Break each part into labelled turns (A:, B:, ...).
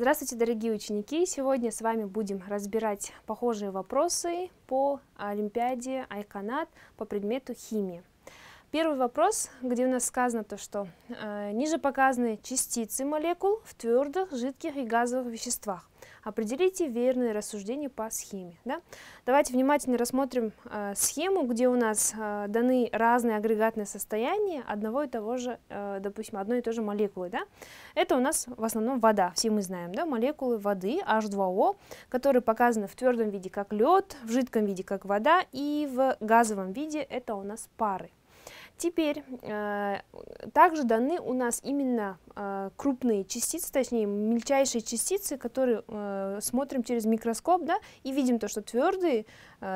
A: Здравствуйте, дорогие ученики! Сегодня с вами будем разбирать похожие вопросы по Олимпиаде Айконат по предмету химия. Первый вопрос, где у нас сказано то, что э, ниже показаны частицы молекул в твердых, жидких и газовых веществах определите верные рассуждения по схеме. Да? Давайте внимательно рассмотрим э, схему, где у нас э, даны разные агрегатные состояния одного и того же, э, допустим, одной и той же молекулы. Да? Это у нас в основном вода, все мы знаем, да? молекулы воды H2O, которые показаны в твердом виде как лед, в жидком виде как вода и в газовом виде это у нас пары. Теперь э, также даны у нас именно э, крупные частицы, точнее мельчайшие частицы, которые э, смотрим через микроскоп, да, и видим то, что твердые,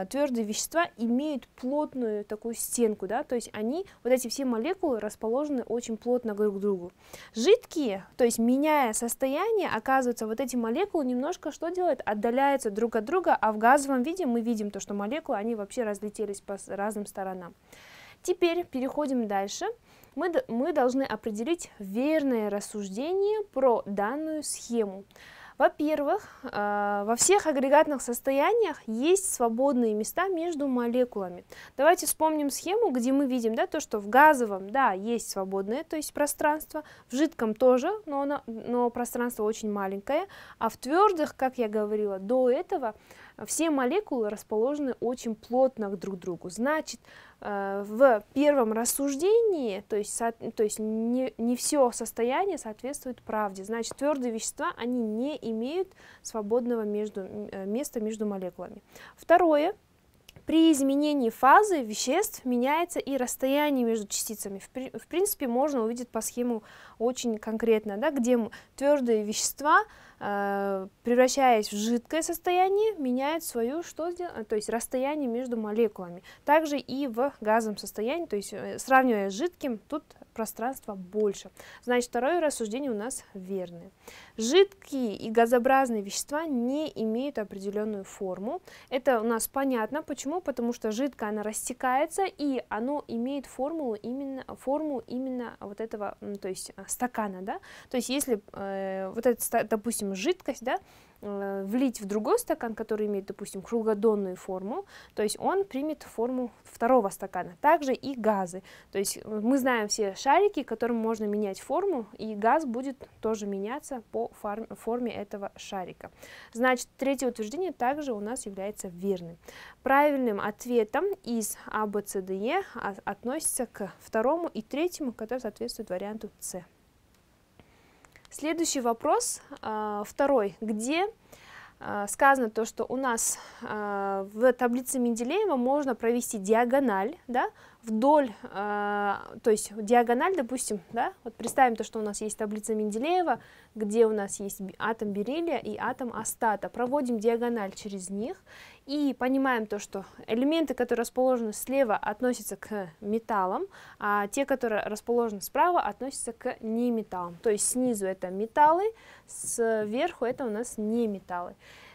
A: твердые вещества имеют плотную такую стенку, да, то есть они, вот эти все молекулы расположены очень плотно друг к другу. Жидкие, то есть меняя состояние, оказывается, вот эти молекулы немножко что делают? Отдаляются друг от друга, а в газовом виде мы видим то, что молекулы, они вообще разлетелись по разным сторонам. Теперь переходим дальше. Мы, мы должны определить верное рассуждение про данную схему. Во-первых, э, во всех агрегатных состояниях есть свободные места между молекулами. Давайте вспомним схему, где мы видим да, то, что в газовом да, есть свободное, то есть пространство, в жидком тоже, но, оно, но пространство очень маленькое, а в твердых, как я говорила до этого, все молекулы расположены очень плотно друг к другу. Значит, Э, в первом рассуждении, то есть, со, то есть не, не все состояние соответствует правде. Значит, твердые вещества, они не имеют свободного между, э, места между молекулами. Второе. При изменении фазы веществ меняется и расстояние между частицами. В, при, в принципе, можно увидеть по схему очень конкретно, да, где твердые вещества Э, превращаясь в жидкое состояние, меняет свою что э, то есть расстояние между молекулами. Также и в газовом состоянии, то есть э, сравнивая с жидким, тут пространство больше. Значит, второе рассуждение у нас верное. Жидкие и газообразные вещества не имеют определенную форму. Это у нас понятно. Почему? Потому что жидкое, оно растекается, и оно имеет формулу именно, форму именно вот этого, то есть стакана, да? То есть если э, вот этот, допустим, жидкость, да, э, влить в другой стакан, который имеет, допустим, круглодонную форму, то есть он примет форму второго стакана. Также и газы. То есть э, мы знаем все шарики, которым можно менять форму, и газ будет тоже меняться по форме этого шарика. Значит, третье утверждение также у нас является верным. Правильным ответом из А, Б, С, Д, Е а, относится к второму и третьему, которые соответствуют варианту С. Следующий вопрос, а, второй, где а, сказано то, что у нас а, в таблице Менделеева можно провести диагональ, да, вдоль, то есть диагональ, допустим, да, вот представим то, что у нас есть таблица Менделеева, где у нас есть атом бериллия и атом астата, проводим диагональ через них, и понимаем то, что элементы, которые расположены слева, относятся к металлам, а те, которые расположены справа, относятся к неметаллам. То есть снизу это металлы, сверху это у нас неметаллы.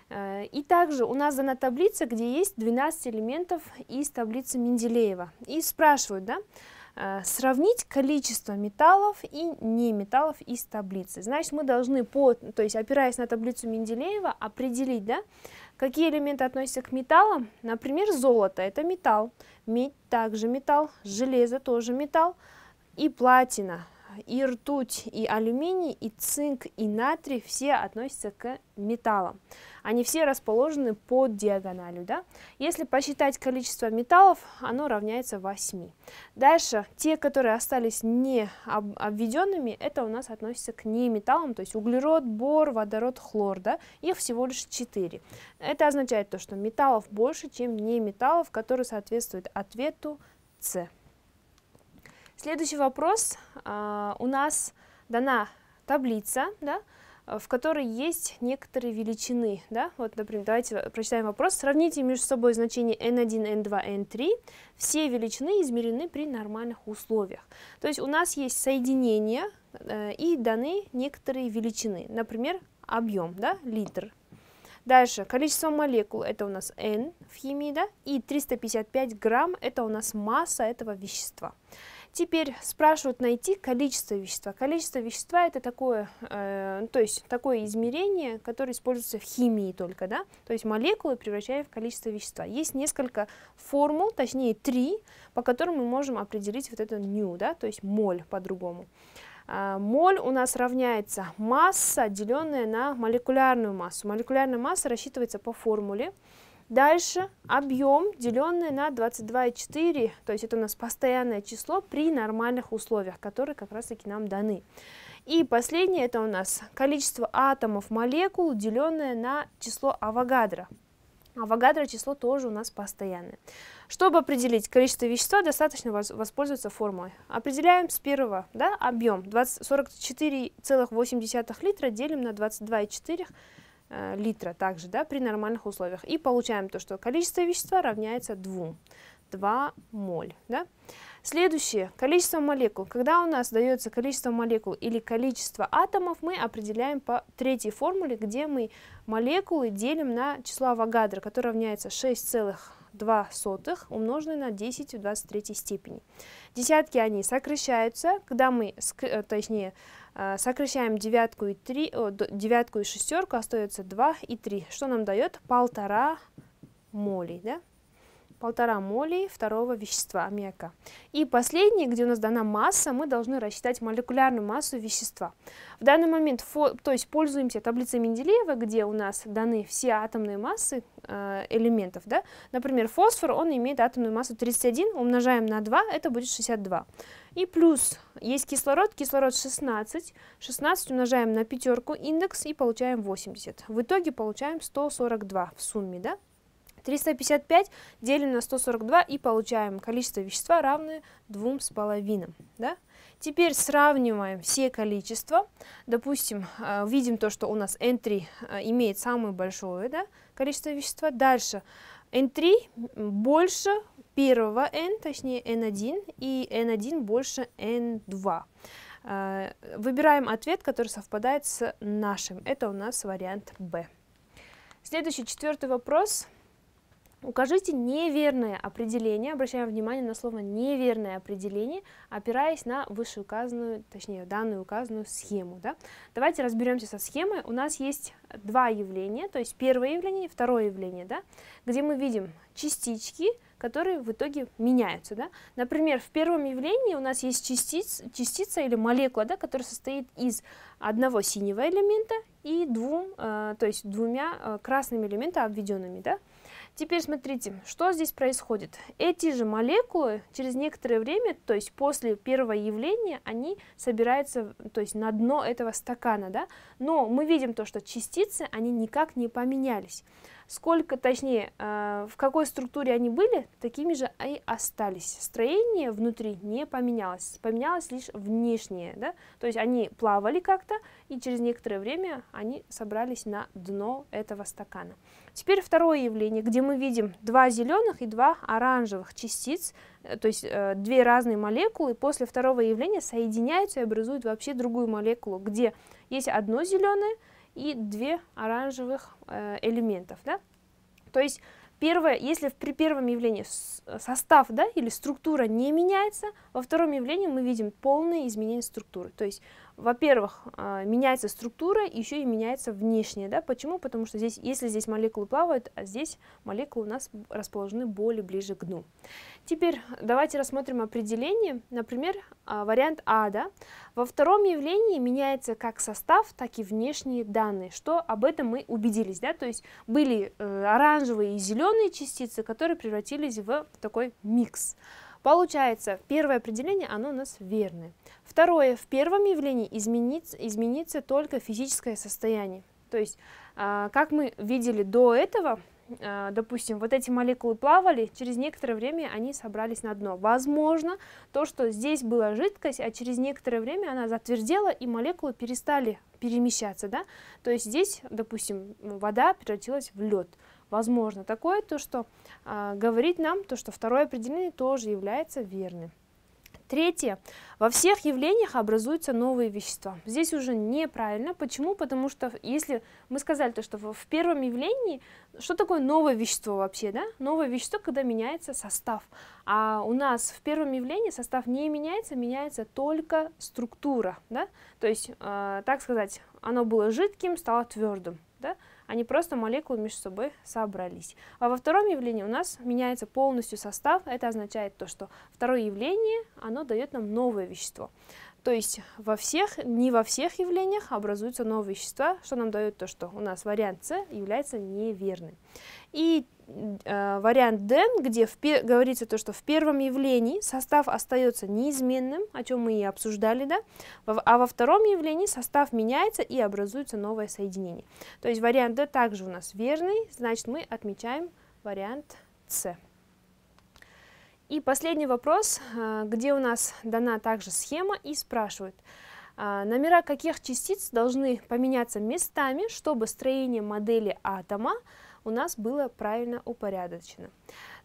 A: Э, и также у нас дана таблица, где есть 12 элементов из таблицы Менделеева. И спрашивают, да, э, сравнить количество металлов и неметаллов из таблицы. Значит, мы должны, по, то есть опираясь на таблицу Менделеева, определить, да, Какие элементы относятся к металлам? Например, золото – это металл, медь – также металл, железо – тоже металл и платина и ртуть, и алюминий, и цинк, и натрий все относятся к металлам. Они все расположены под диагональю. Да? Если посчитать количество металлов, оно равняется 8. Дальше, те, которые остались не обведенными, это у нас относится к неметаллам, то есть углерод, бор, водород, хлор. Да? Их всего лишь 4. Это означает то, что металлов больше, чем неметаллов, которые соответствуют ответу С. Следующий вопрос. А, у нас дана таблица, да, в которой есть некоторые величины. Да? Вот, например, давайте прочитаем вопрос. Сравните между собой значения n1, n2, n3. Все величины измерены при нормальных условиях. То есть у нас есть соединение э, и даны некоторые величины. Например, объем, да, литр. Дальше, количество молекул, это у нас n в химии, да, и 355 грамм, это у нас масса этого вещества. Теперь спрашивают найти количество вещества. Количество вещества это такое, э, то есть такое измерение, которое используется в химии только, да, то есть молекулы превращая в количество вещества. Есть несколько формул, точнее три, по которым мы можем определить вот это ню, да, то есть моль по-другому. А, моль у нас равняется масса, деленная на молекулярную массу. Молекулярная масса рассчитывается по формуле. Дальше объем, деленный на 22,4, то есть это у нас постоянное число при нормальных условиях, которые как раз таки нам даны. И последнее это у нас количество атомов молекул, деленное на число Авогадро. Авогадро число тоже у нас постоянное. Чтобы определить количество вещества, достаточно воспользоваться формулой. Определяем с первого да, объем 44,8 литра делим на 22,4 Э, литра также, да, при нормальных условиях. И получаем то, что количество вещества равняется 2, 2 моль, да. Следующее, количество молекул. Когда у нас дается количество молекул или количество атомов, мы определяем по третьей формуле, где мы молекулы делим на число Авогадро, которое равняется целых 0,2 умноженное на 10 в 23 степени. Десятки они сокращаются, когда мы, э, точнее, э, сокращаем девятку и, три, о, девятку и шестерку, остается 2 и 3, что нам дает полтора молей, да? полтора молей второго вещества, аммиака. И последнее где у нас дана масса, мы должны рассчитать молекулярную массу вещества. В данный момент, то есть пользуемся таблицей Менделеева, где у нас даны все атомные массы э, элементов. Да? Например, фосфор, он имеет атомную массу 31, умножаем на 2, это будет 62. И плюс есть кислород, кислород 16, 16 умножаем на пятерку индекс и получаем 80. В итоге получаем 142 в сумме, да? 355 делим на 142 и получаем количество вещества равное 2,5. Да? Теперь сравниваем все количества. Допустим, э, видим то, что у нас N3 э, имеет самое большое да, количество вещества. Дальше N3 больше первого N, точнее N1, и N1 больше N2. Э, выбираем ответ, который совпадает с нашим. Это у нас вариант B. Следующий, четвертый вопрос – Укажите неверное определение, обращаем внимание на слово неверное определение, опираясь на вышеуказанную, точнее, данную указанную схему. Да? Давайте разберемся со схемой. У нас есть два явления, то есть первое явление и второе явление, да? где мы видим частички, которые в итоге меняются. Да? Например, в первом явлении у нас есть частиц, частица или молекула, да, которая состоит из одного синего элемента и двум, э, то есть двумя э, красными элементами обведенными. Да? Теперь смотрите, что здесь происходит. Эти же молекулы через некоторое время, то есть после первого явления, они собираются то есть на дно этого стакана. Да? Но мы видим то, что частицы, они никак не поменялись. Сколько, точнее, э, в какой структуре они были, такими же и остались. Строение внутри не поменялось, поменялось лишь внешнее. Да? То есть они плавали как-то, и через некоторое время они собрались на дно этого стакана. Теперь второе явление, где мы видим два зеленых и два оранжевых частиц, э, то есть э, две разные молекулы, после второго явления соединяются и образуют вообще другую молекулу, где есть одно зеленое и две оранжевых э, элементов. Да? То есть первое, если при первом явлении состав да, или структура не меняется, во втором явлении мы видим полное изменение структуры. То есть во-первых, а, меняется структура, еще и меняется внешне. Да? Почему? Потому что здесь, если здесь молекулы плавают, а здесь молекулы у нас расположены более ближе к дну. Теперь давайте рассмотрим определение. Например, а, вариант А. Да? Во втором явлении меняется как состав, так и внешние данные. Что об этом мы убедились. Да? То есть были э, оранжевые и зеленые частицы, которые превратились в такой микс. Микс. Получается, первое определение, оно у нас верное. Второе, в первом явлении изменится, изменится только физическое состояние. То есть, а, как мы видели до этого, а, допустим, вот эти молекулы плавали, через некоторое время они собрались на дно. Возможно, то, что здесь была жидкость, а через некоторое время она затвердела, и молекулы перестали перемещаться, да? То есть здесь, допустим, вода превратилась в лед возможно такое, то что э, говорит нам, то что второе определение тоже является верным. Третье. Во всех явлениях образуются новые вещества. Здесь уже неправильно. Почему? Потому что если мы сказали, то, что в первом явлении, что такое новое вещество вообще? Да? Новое вещество, когда меняется состав. А у нас в первом явлении состав не меняется, меняется только структура. Да? То есть, э, так сказать, оно было жидким, стало твердым. Да? Они просто молекулы между собой собрались. А во втором явлении у нас меняется полностью состав. Это означает то, что второе явление, оно дает нам новое вещество. То есть во всех, не во всех явлениях образуются новые вещества, что нам дает то, что у нас вариант С является неверным. И э, вариант Д, где в, говорится то, что в первом явлении состав остается неизменным, о чем мы и обсуждали, да, а во втором явлении состав меняется и образуется новое соединение. То есть вариант Д также у нас верный, значит мы отмечаем вариант С. И последний вопрос, э, где у нас дана также схема и спрашивают, «А, номера каких частиц должны поменяться местами, чтобы строение модели атома у нас было правильно упорядочено.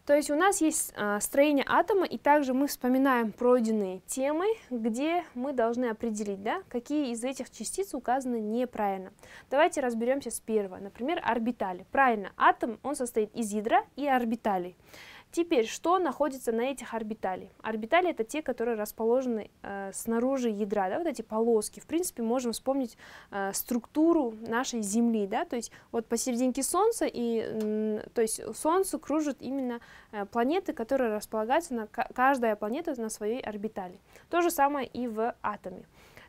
A: То есть у нас есть э, строение атома, и также мы вспоминаем пройденные темы, где мы должны определить, да, какие из этих частиц указаны неправильно. Давайте разберемся с первого. Например, орбитали. Правильно, атом, он состоит из ядра и орбиталей. Теперь, что находится на этих орбитали? Орбитали это те, которые расположены э, снаружи ядра, да, вот эти полоски. В принципе, можем вспомнить э, структуру нашей Земли, да, то есть вот посерединке Солнца, и, э, то есть Солнце кружит именно э, планеты, которые располагаются, на, каждая планета на своей орбитали. То же самое и в атоме.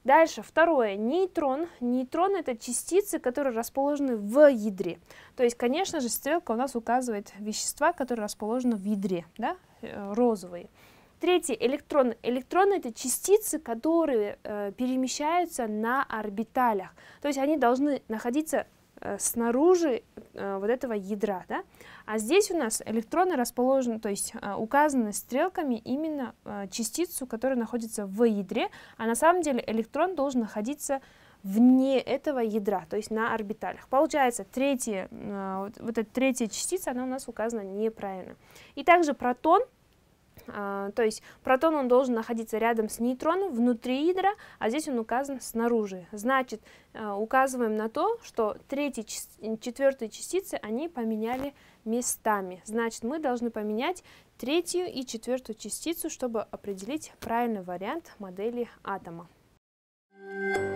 A: Дальше, второе, нейтрон. Нейтрон — это частицы, которые расположены в ядре. То есть, конечно же, стрелка у нас указывает вещества, которые расположены в ядре, да, э, розовые. Третье, электрон. электрон это частицы, которые э, перемещаются на орбиталях. То есть они должны находиться Э, снаружи э, вот этого ядра. Да? А здесь у нас электроны расположены, то есть э, указаны стрелками именно частицу, которая находится в ядре, а на самом деле электрон должен находиться вне этого ядра, то есть на орбиталях. Получается, третья, вот эта третья частица, она у нас указана неправильно. И также протон – а, то есть протон он должен находиться рядом с нейтроном внутри ядра, а здесь он указан снаружи. Значит, э, указываем на то, что третья, четвертая частицы они поменяли местами. Значит, мы должны поменять третью и четвертую частицу, чтобы определить правильный вариант модели атома. Thank you.